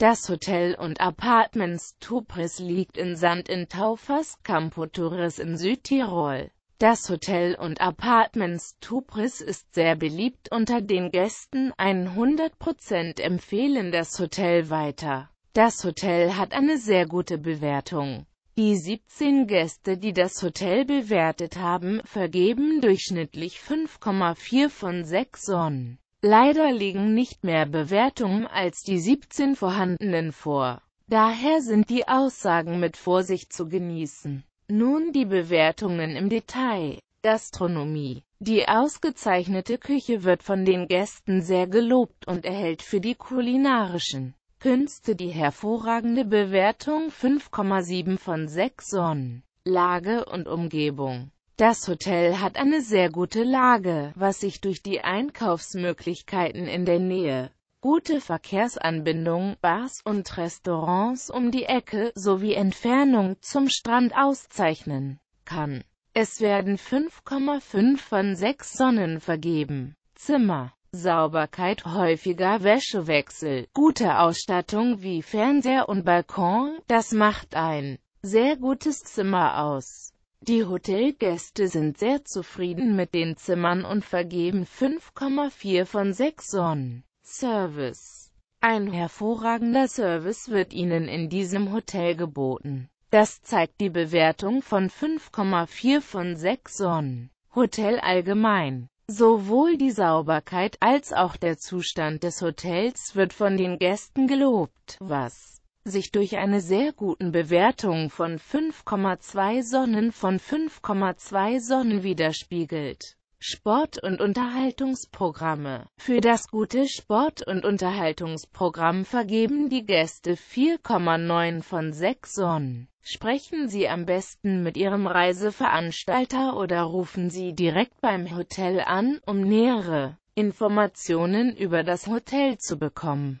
Das Hotel und Apartments Tupris liegt in Sand in Taufers, Campo Torres in Südtirol. Das Hotel und Apartments Tupris ist sehr beliebt unter den Gästen, 100% empfehlen das Hotel weiter. Das Hotel hat eine sehr gute Bewertung. Die 17 Gäste, die das Hotel bewertet haben, vergeben durchschnittlich 5,4 von 6 Sonnen. Leider liegen nicht mehr Bewertungen als die 17 vorhandenen vor. Daher sind die Aussagen mit Vorsicht zu genießen. Nun die Bewertungen im Detail. Gastronomie. Die ausgezeichnete Küche wird von den Gästen sehr gelobt und erhält für die kulinarischen Künste die hervorragende Bewertung 5,7 von 6 Sonnen. Lage und Umgebung. Das Hotel hat eine sehr gute Lage, was sich durch die Einkaufsmöglichkeiten in der Nähe, gute Verkehrsanbindung, Bars und Restaurants um die Ecke sowie Entfernung zum Strand auszeichnen kann. Es werden 5,5 von 6 Sonnen vergeben. Zimmer, Sauberkeit, häufiger Wäschewechsel, gute Ausstattung wie Fernseher und Balkon, das macht ein sehr gutes Zimmer aus. Die Hotelgäste sind sehr zufrieden mit den Zimmern und vergeben 5,4 von 6 Sonnen. Service Ein hervorragender Service wird Ihnen in diesem Hotel geboten. Das zeigt die Bewertung von 5,4 von 6 Sonnen. Hotel allgemein Sowohl die Sauberkeit als auch der Zustand des Hotels wird von den Gästen gelobt, was sich durch eine sehr guten Bewertung von 5,2 Sonnen von 5,2 Sonnen widerspiegelt. Sport- und Unterhaltungsprogramme Für das gute Sport- und Unterhaltungsprogramm vergeben die Gäste 4,9 von 6 Sonnen. Sprechen Sie am besten mit Ihrem Reiseveranstalter oder rufen Sie direkt beim Hotel an, um nähere Informationen über das Hotel zu bekommen.